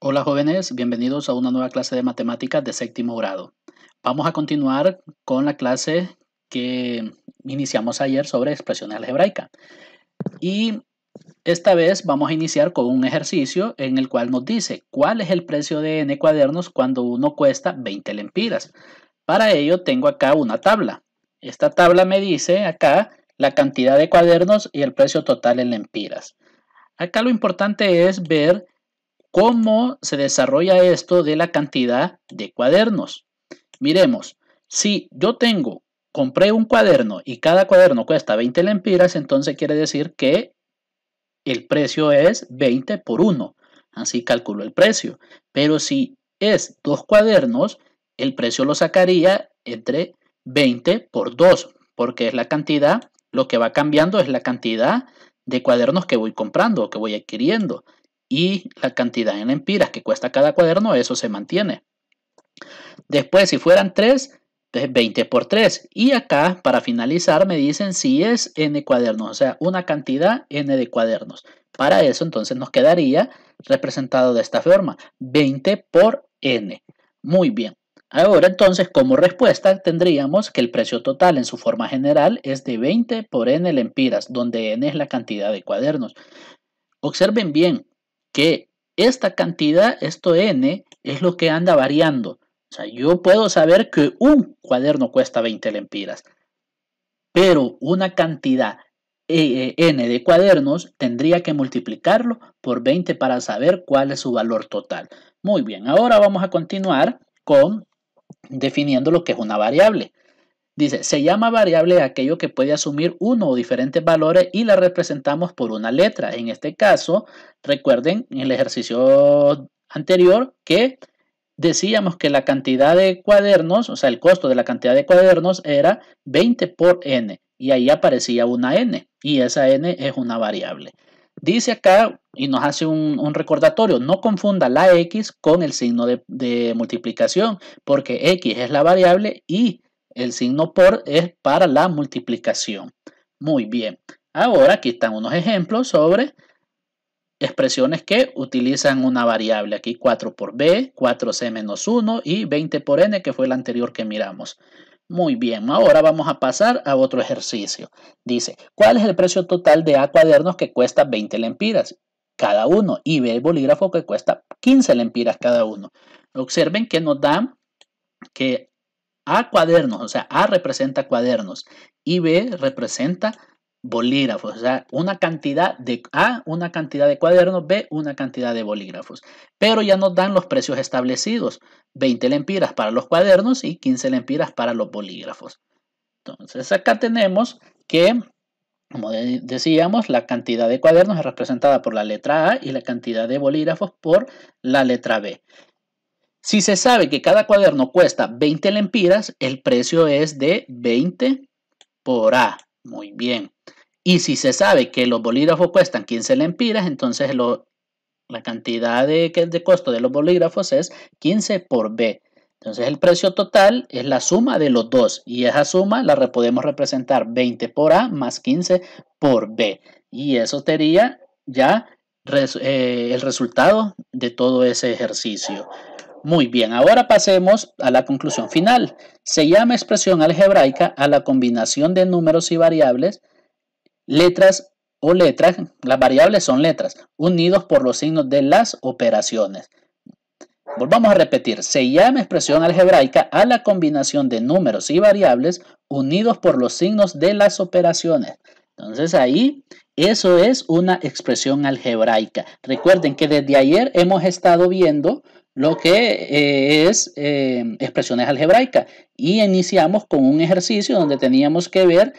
Hola jóvenes, bienvenidos a una nueva clase de matemáticas de séptimo grado. Vamos a continuar con la clase que iniciamos ayer sobre expresiones algebraicas. Y esta vez vamos a iniciar con un ejercicio en el cual nos dice cuál es el precio de n cuadernos cuando uno cuesta 20 lempiras. Para ello tengo acá una tabla. Esta tabla me dice acá la cantidad de cuadernos y el precio total en lempiras. Acá lo importante es ver ¿Cómo se desarrolla esto de la cantidad de cuadernos? Miremos, si yo tengo, compré un cuaderno y cada cuaderno cuesta 20 lempiras, entonces quiere decir que el precio es 20 por 1. Así calculo el precio. Pero si es dos cuadernos, el precio lo sacaría entre 20 por 2, porque es la cantidad, lo que va cambiando es la cantidad de cuadernos que voy comprando, que voy adquiriendo y la cantidad en empiras que cuesta cada cuaderno, eso se mantiene. Después, si fueran 3, 20 pues, por 3. Y acá, para finalizar, me dicen si es n cuadernos, o sea, una cantidad n de cuadernos. Para eso, entonces, nos quedaría representado de esta forma, 20 por n. Muy bien. Ahora, entonces, como respuesta, tendríamos que el precio total en su forma general es de 20 por n lempiras, donde n es la cantidad de cuadernos. Observen bien, que esta cantidad, esto n, es lo que anda variando. O sea, yo puedo saber que un cuaderno cuesta 20 lempiras, pero una cantidad eh, eh, n de cuadernos tendría que multiplicarlo por 20 para saber cuál es su valor total. Muy bien, ahora vamos a continuar con definiendo lo que es una variable. Dice, se llama variable aquello que puede asumir uno o diferentes valores y la representamos por una letra. En este caso, recuerden en el ejercicio anterior que decíamos que la cantidad de cuadernos, o sea, el costo de la cantidad de cuadernos era 20 por n y ahí aparecía una n y esa n es una variable. Dice acá y nos hace un, recordatorio, no confunda la x con el signo de multiplicación porque x es la variable y el signo por es para la multiplicación. Muy bien. Ahora aquí están unos ejemplos sobre expresiones que utilizan una variable. Aquí 4 por b, 4c menos 1 y 20 por n, que fue el anterior que miramos. Muy bien, ahora vamos a pasar a otro ejercicio. Dice, ¿cuál es el precio total de A cuadernos que cuesta 20 lempiras cada uno? Y B bolígrafo que cuesta 15 lempiras cada uno. Observen que nos dan que a cuadernos, o sea, A representa cuadernos y B representa bolígrafos, o sea, una cantidad de A, una cantidad de cuadernos, B, una cantidad de bolígrafos. Pero ya nos dan los precios establecidos, 20 lempiras para los cuadernos y 15 lempiras para los bolígrafos. Entonces acá tenemos que, como decíamos, la cantidad de cuadernos es representada por la letra A y la cantidad de bolígrafos por la letra B. Si se sabe que cada cuaderno cuesta 20 lempiras, el precio es de 20 por A. Muy bien. Y si se sabe que los bolígrafos cuestan 15 lempiras, entonces la cantidad de, de costo de los bolígrafos es 15 por B. Entonces el precio total es la suma de los dos y esa suma la podemos representar 20 por A más 15 por B. Y eso sería ya eh, el resultado de todo ese ejercicio. Muy bien, ahora pasemos a la conclusión final. Se llama expresión algebraica a la combinación de números y variables, letras o letras, las variables son letras, unidos por los signos de las operaciones. Volvamos a repetir, se llama expresión algebraica a la combinación de números y variables unidos por los signos de las operaciones. Entonces ahí eso es una expresión algebraica. Recuerden que desde ayer hemos estado viendo lo que eh, es em, expresiones algebraicas. Y iniciamos con un ejercicio donde teníamos que ver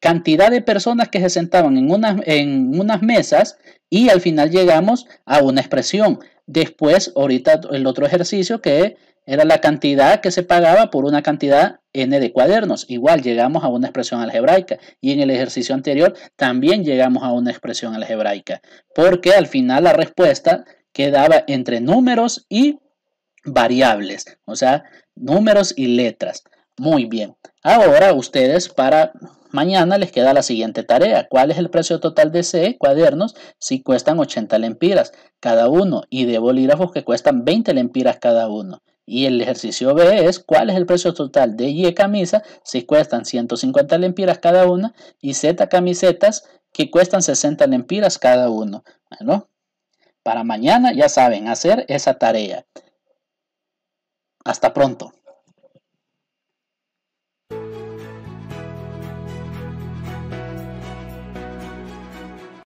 cantidad de personas que se sentaban en unas, en unas mesas y al final llegamos a una expresión. Después, ahorita el otro ejercicio que era la cantidad que se pagaba por una cantidad n de cuadernos. Igual llegamos a una expresión algebraica y en el ejercicio anterior también llegamos a una expresión algebraica, porque al final la respuesta quedaba entre números y variables, o sea, números y letras. Muy bien. Ahora ustedes para mañana les queda la siguiente tarea. ¿Cuál es el precio total de C cuadernos si cuestan 80 lempiras cada uno y de bolígrafos que cuestan 20 lempiras cada uno? Y el ejercicio B es cuál es el precio total de Y camisa si cuestan 150 lempiras cada una y Z camisetas que cuestan 60 lempiras cada uno. Bueno, para mañana, ya saben, hacer esa tarea. Hasta pronto.